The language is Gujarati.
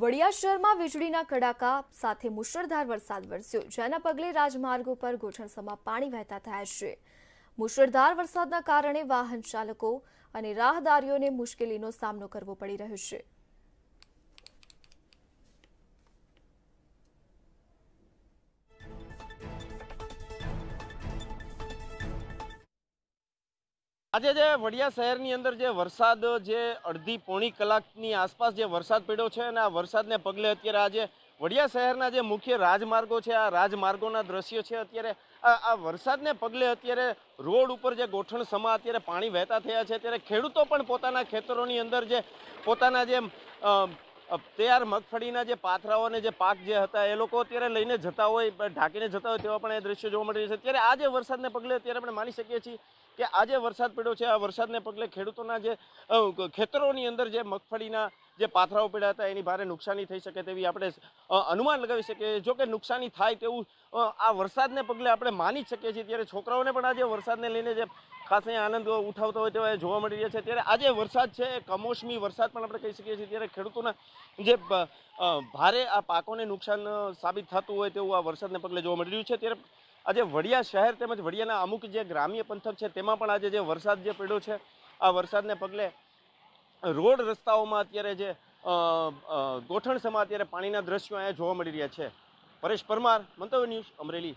વડિયા શહેરમાં વીજળીના કડાકા સાથે મુશળધાર વરસાદ વરસ્યો જેના પગલે રાજમાર્ગો પર ગોઠણસમાં પાણી વહેતા થયા છે મુશળધાર વરસાદના કારણે વાહન ચાલકો અને રાહદારીઓને મુશ્કેલીનો સામનો કરવો પડી રહ્યો છે આજે જે વડિયા શહેરની અંદર જે વરસાદ જે અડધી પોણી કલાકની આસપાસ જે વરસાદ પડ્યો છે અને આ વરસાદને પગલે અત્યારે આજે વડિયા શહેરના જે મુખ્ય રાજમાર્ગો છે આ રાજમાર્ગોના દ્રશ્યો છે અત્યારે આ વરસાદને પગલે અત્યારે રોડ ઉપર જે ગોઠણ સમા અત્યારે પાણી વહેતા થયા છે ત્યારે ખેડૂતો પણ પોતાના ખેતરોની અંદર જે પોતાના જે તૈયાર મગફળીના જે પાથરાઓને જે પાક જે હતા એ લોકો અત્યારે લઈને જતા હોય ઢાંકીને જતા હોય તેવા પણ એ દ્રશ્યો જોવા મળી રહ્યા છે ત્યારે આ જે વરસાદને પગલે અત્યારે આપણે માની શકીએ છીએ કે આજે વરસાદ પડ્યો છે આ વરસાદને પગલે ખેડૂતોના જે ખેતરોની અંદર જે મગફળીના જે પાથરાઓ પડ્યા હતા એની ભારે નુકસાની થઈ શકે તેવી આપણે અનુમાન લગાવી શકીએ જો કે નુકસાની થાય તેવું આ વરસાદને પગલે આપણે માની જ શકીએ છીએ ત્યારે છોકરાઓને પણ આજે વરસાદને લઈને જે ખાસ આનંદ ઉઠાવતો હોય તેવા જોવા મળી રહ્યા છે ત્યારે આજે વરસાદ છે કમોસમી વરસાદ પણ આપણે કહી શકીએ છીએ ત્યારે ખેડૂતોના જે ભારે આ પાકોને નુકસાન સાબિત થતું હોય તેવું આ વરસાદને પગલે જોવા મળી રહ્યું છે ત્યારે આજે વડિયા શહેર તેમજ વડિયાના અમુક જે ગ્રામ્ય પંથક છે તેમાં પણ આજે જે વરસાદ જે પડ્યો છે આ વરસાદને પગલે રોડ રસ્તાઓમાં અત્યારે જે ગોઠણ સમા અત્યારે પાણીના દ્રશ્યો અહીંયા જોવા મળી રહ્યા છે પરેશ પરમાર મંતવ્ય ન્યૂઝ અમરેલી